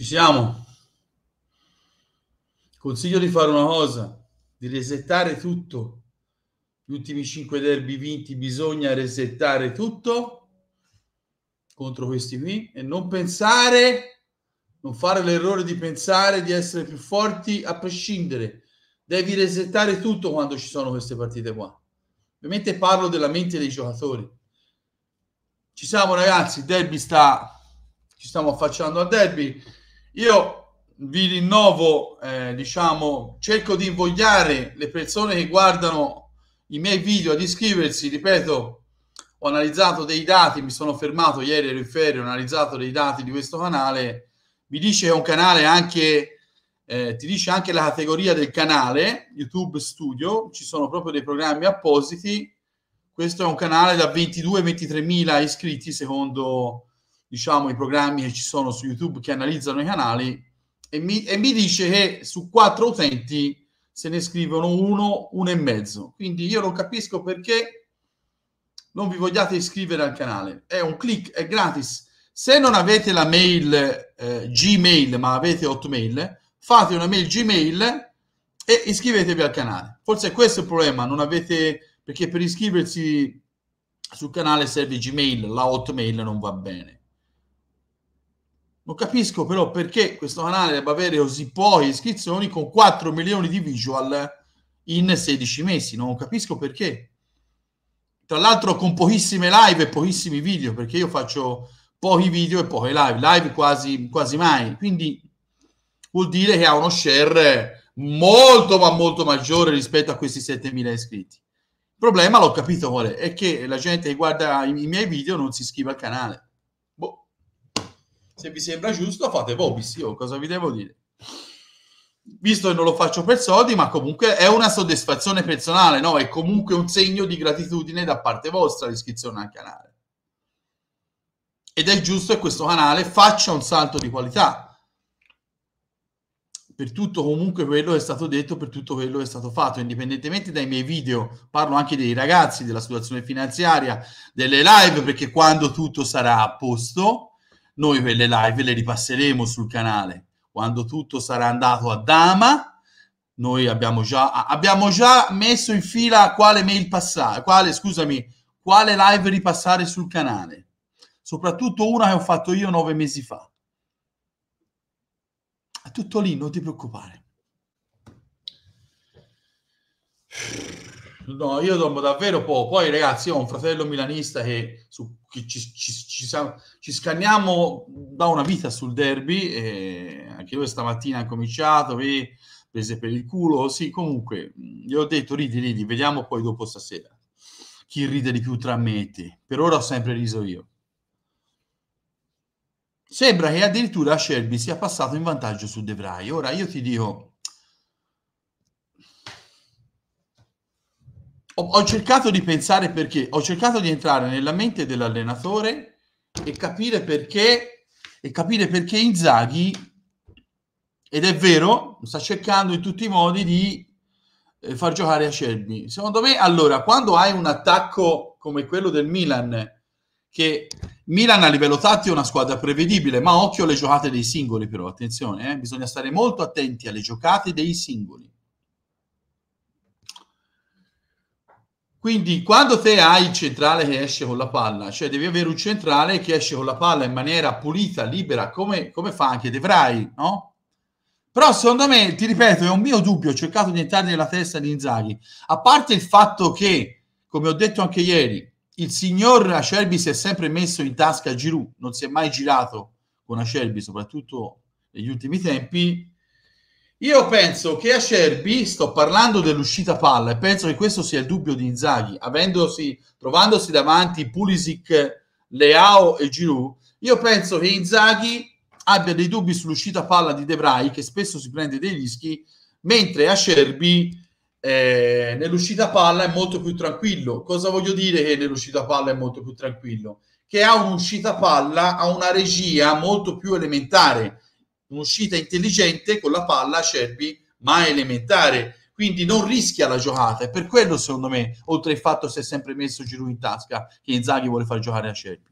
Ci siamo? Consiglio di fare una cosa, di resettare tutto. Gli ultimi cinque derby vinti bisogna resettare tutto contro questi qui e non pensare, non fare l'errore di pensare di essere più forti a prescindere. Devi resettare tutto quando ci sono queste partite qua. Ovviamente parlo della mente dei giocatori. Ci siamo ragazzi, derby sta ci stiamo affacciando al derby io vi rinnovo, eh, diciamo, cerco di invogliare le persone che guardano i miei video ad iscriversi, ripeto, ho analizzato dei dati, mi sono fermato ieri ero in ferie, ho analizzato dei dati di questo canale, mi dice che è un canale anche, eh, ti dice anche la categoria del canale, YouTube Studio, ci sono proprio dei programmi appositi, questo è un canale da 22-23 mila iscritti secondo diciamo, i programmi che ci sono su YouTube che analizzano i canali e mi, e mi dice che su quattro utenti se ne scrivono uno, uno e mezzo. Quindi io non capisco perché non vi vogliate iscrivere al canale. È un click, è gratis. Se non avete la mail eh, Gmail, ma avete Hotmail, fate una mail Gmail e iscrivetevi al canale. Forse questo è il problema, non avete perché per iscriversi sul canale serve Gmail, la Hotmail non va bene. Non capisco però perché questo canale debba avere così poche iscrizioni con 4 milioni di visual in 16 mesi. Non capisco perché. Tra l'altro con pochissime live e pochissimi video, perché io faccio pochi video e poche live, live quasi, quasi mai. Quindi vuol dire che ha uno share molto ma molto maggiore rispetto a questi 7000 iscritti. Il problema, l'ho capito qual è, è che la gente che guarda i miei video non si iscrive al canale se vi sembra giusto fate voi, io cosa vi devo dire? Visto che non lo faccio per soldi, ma comunque è una soddisfazione personale, no? È comunque un segno di gratitudine da parte vostra l'iscrizione al canale. Ed è giusto che questo canale faccia un salto di qualità per tutto comunque quello che è stato detto, per tutto quello che è stato fatto, indipendentemente dai miei video, parlo anche dei ragazzi, della situazione finanziaria, delle live, perché quando tutto sarà a posto, noi quelle live le ripasseremo sul canale. Quando tutto sarà andato a dama, noi abbiamo già, abbiamo già messo in fila quale mail passare, quale, scusami, quale live ripassare sul canale. Soprattutto una che ho fatto io nove mesi fa. È tutto lì, non ti preoccupare. No, io dormo davvero poco. Poi, ragazzi, ho un fratello milanista che su ci, ci, ci, ci, scanniamo da una vita sul derby, e anche lui stamattina ha cominciato, vi prese per il culo, sì, comunque, gli ho detto ridi, ridi, vediamo poi dopo stasera chi ride di più tra me e te. Per ora ho sempre riso io. Sembra che addirittura Shelby sia passato in vantaggio su De Vrij. Ora io ti dico, ho, ho cercato di pensare perché, ho cercato di entrare nella mente dell'allenatore e capire perché, e capire perché Inzaghi, ed è vero, sta cercando in tutti i modi di eh, far giocare a Cerbi Secondo me, allora, quando hai un attacco come quello del Milan, che Milan a livello tattico è una squadra prevedibile, ma occhio alle giocate dei singoli però, attenzione, eh? bisogna stare molto attenti alle giocate dei singoli. Quindi quando te hai il centrale che esce con la palla, cioè devi avere un centrale che esce con la palla in maniera pulita, libera, come, come fa anche De Vrij, no? Però secondo me, ti ripeto, è un mio dubbio, ho cercato di entrare nella testa di Inzaghi, a parte il fatto che, come ho detto anche ieri, il signor Acerbi si è sempre messo in tasca a Giroud, non si è mai girato con Acerbi, soprattutto negli ultimi tempi, io penso che a Scerbi, sto parlando dell'uscita palla, e penso che questo sia il dubbio di Inzaghi, avendosi, trovandosi davanti Pulisic, Leao e Giroud, io penso che Inzaghi abbia dei dubbi sull'uscita palla di De Vrij, che spesso si prende dei rischi, mentre a Scerbi eh, nell'uscita palla è molto più tranquillo. Cosa voglio dire che nell'uscita palla è molto più tranquillo? Che ha un'uscita palla, ha una regia molto più elementare un'uscita intelligente con la palla Shelby, ma elementare. Quindi non rischia la giocata, e per quello secondo me, oltre al fatto si è sempre messo Giroud in tasca, che Inzaghi vuole far giocare a Shelby.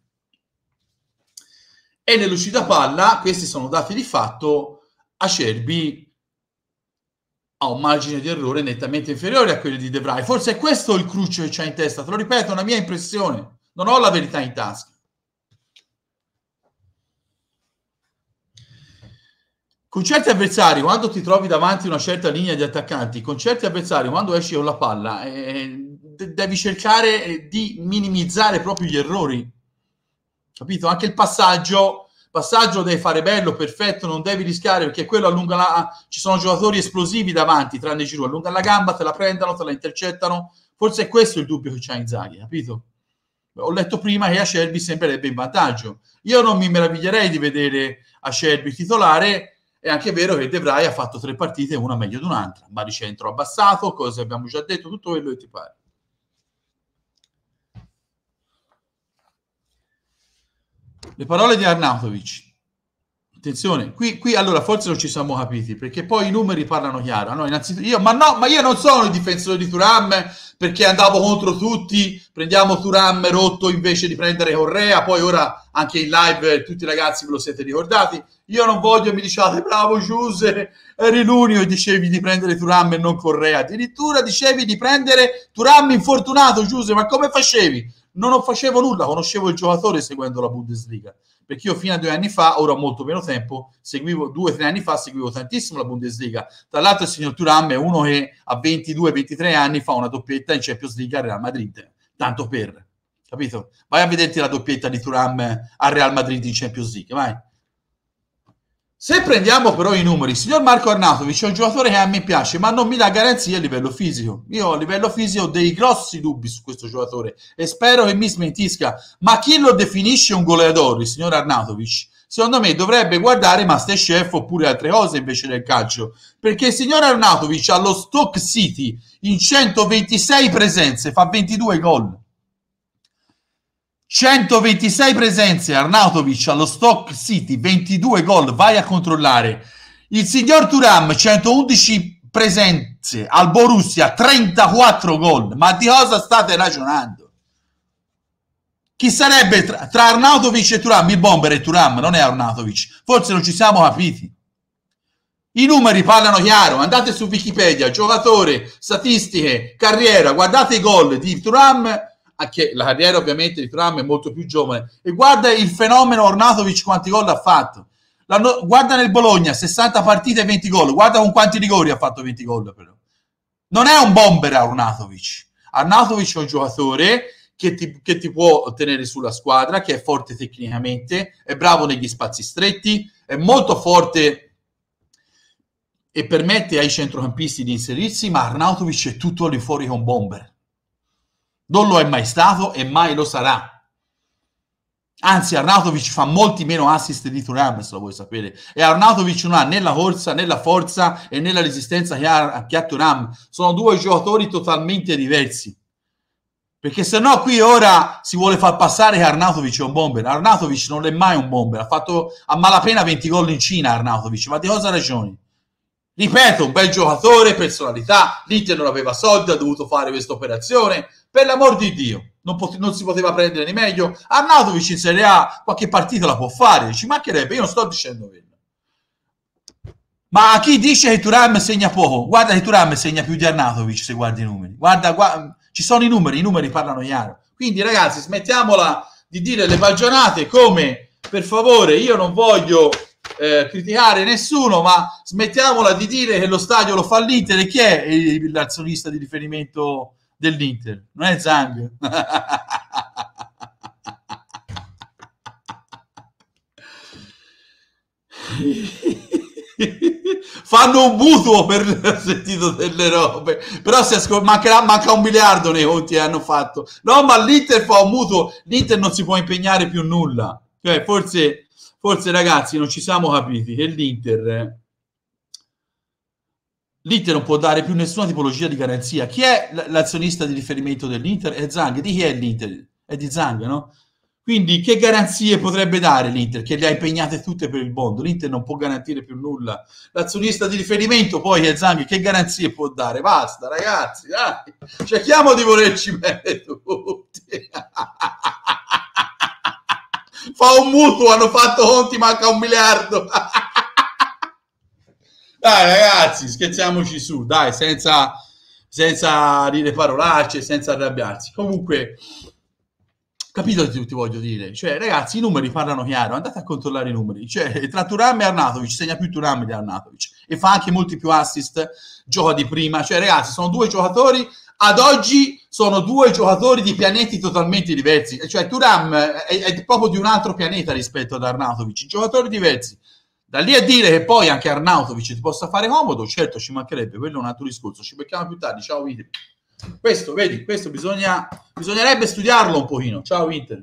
E nell'uscita palla, questi sono dati di fatto, a Acerbi ha un margine di errore nettamente inferiore a quello di De Vrij. Forse è questo il cruccio che c'ha in testa, te lo ripeto, è una mia impressione, non ho la verità in tasca. con certi avversari, quando ti trovi davanti una certa linea di attaccanti, con certi avversari, quando esci con la palla, eh, devi cercare eh, di minimizzare proprio gli errori. Capito? Anche il passaggio, passaggio devi fare bello, perfetto, non devi rischiare perché quello allunga la... Ci sono giocatori esplosivi davanti, tranne Giro, allunga la gamba, te la prendono, te la intercettano. Forse è questo il dubbio che c'ha Inzaghi, capito? Ho letto prima che a Shelby sembrerebbe in vantaggio. Io non mi meraviglierei di vedere a Shelby titolare è anche vero che De Vrij ha fatto tre partite, una meglio di un'altra. Baricentro abbassato, cose abbiamo già detto, tutto quello che ti pare. Le parole di Arnautovic. Attenzione, qui, qui, allora forse non ci siamo capiti perché poi i numeri parlano chiaro. No, innanzitutto io, ma no, ma io non sono il difensore di Turam perché andavo contro tutti. Prendiamo Turam rotto invece di prendere Correa. Poi ora anche in live tutti i ragazzi ve lo siete ricordati. Io non voglio, mi diciate, bravo Giuse, eri l'unico e dicevi di prendere Turam e non Correa. Addirittura dicevi di prendere Turam infortunato, Giuse, ma come facevi? Non facevo nulla, conoscevo il giocatore seguendo la Bundesliga perché io fino a due anni fa, ora molto meno tempo, seguivo, due o tre anni fa seguivo tantissimo la Bundesliga. Tra l'altro il signor Turam è uno che a 22-23 anni fa una doppietta in Champions League al Real Madrid, tanto per, capito? Vai a vederti la doppietta di Turam al Real Madrid in Champions League, vai. Se prendiamo però i numeri, signor Marco Arnatovic è un giocatore che a me piace, ma non mi dà garanzie a livello fisico. Io a livello fisico ho dei grossi dubbi su questo giocatore e spero che mi smentisca. Ma chi lo definisce un goleador, il signor Arnatovic? Secondo me dovrebbe guardare Masterchef oppure altre cose invece del calcio, perché il signor Arnatovic allo Stoke City in 126 presenze fa 22 gol. 126 presenze, Arnautovic allo Stock City, 22 gol, vai a controllare. Il signor Turam, 111 presenze, al Borussia, 34 gol. Ma di cosa state ragionando? Chi sarebbe tra, tra Arnautovic e Turam? Il bomber è Turam, non è Arnautovic. Forse non ci siamo capiti. I numeri parlano chiaro, andate su Wikipedia, giocatore, statistiche, carriera, guardate i gol di Turam anche la carriera ovviamente di Tram è molto più giovane. E guarda il fenomeno Ornatovic quanti gol ha fatto. L'anno, guarda nel Bologna, 60 partite e 20 gol. Guarda con quanti rigori ha fatto 20 gol. Però. Non è un bomber Arnautovic. Arnautovic è un giocatore che ti, che ti, può tenere sulla squadra, che è forte tecnicamente, è bravo negli spazi stretti, è molto forte e permette ai centrocampisti di inserirsi, ma Arnautovic è tutto lì fuori con un bomber. Non lo è mai stato e mai lo sarà. Anzi, Arnautovic fa molti meno assist di Turam, se lo vuoi sapere. E Arnautovic non ha né la corsa, né la forza e né la resistenza che ha, che ha Turam. Sono due giocatori totalmente diversi. Perché se no qui ora si vuole far passare che Arnautovic è un bomber. Arnautovic non è mai un bomber. Ha fatto a malapena 20 gol in Cina Arnautovic. Ma di cosa ragioni? Ripeto, un bel giocatore, personalità. L'Inter non aveva soldi, ha dovuto fare questa operazione per l'amor di Dio, non, pot- non si poteva prendere di meglio. Arnautovic in Serie A qualche partita la può fare, ci mancherebbe, io non sto dicendo quello. Ma a chi dice che Turam segna poco? Guarda che Turam segna più di Arnautovic se guardi i numeri. Guarda, gu- ci sono i numeri, i numeri parlano chiaro. Quindi ragazzi, smettiamola di dire le bagionate come, per favore, io non voglio eh, criticare nessuno, ma smettiamola di dire che lo stadio lo fa l'Inter e chi è l'azionista di riferimento dell'Inter, non è Zambio. Fanno un mutuo per il sentito delle robe, però se ascol- mancherà, manca un miliardo nei conti che hanno fatto. No, ma l'Inter fa un mutuo, l'Inter non si può impegnare più nulla. Cioè, forse, forse ragazzi, non ci siamo capiti che l'Inter... Eh, l'Inter non può dare più nessuna tipologia di garanzia. Chi è l- l'azionista di riferimento dell'Inter? È Zang. Di chi è l'Inter? È di Zang, no? Quindi che garanzie potrebbe dare l'Inter? Che le ha impegnate tutte per il bond. L'Inter non può garantire più nulla. L'azionista di riferimento poi è Zang. Che garanzie può dare? Basta, ragazzi, dai. Cerchiamo di volerci bene tutti. Fa un mutuo, hanno fatto conti, manca un miliardo. Dai ragazzi, scherziamoci su, dai, senza, senza dire parolacce, senza arrabbiarsi. Comunque, capito che ti voglio dire? Cioè, ragazzi, i numeri parlano chiaro, andate a controllare i numeri. Cioè, tra Turam e Arnatovic, segna più Turam di Arnatovic e fa anche molti più assist, gioca di prima. Cioè, ragazzi, sono due giocatori, ad oggi sono due giocatori di pianeti totalmente diversi. Cioè, Turam è, è proprio di un altro pianeta rispetto ad Arnatovic, giocatori diversi da lì a dire che poi anche Arnautovic ti possa fare comodo, certo ci mancherebbe, quello è un altro discorso, ci becchiamo più tardi, ciao Winter. Questo, vedi, questo bisogna, bisognerebbe studiarlo un pochino, ciao Winter.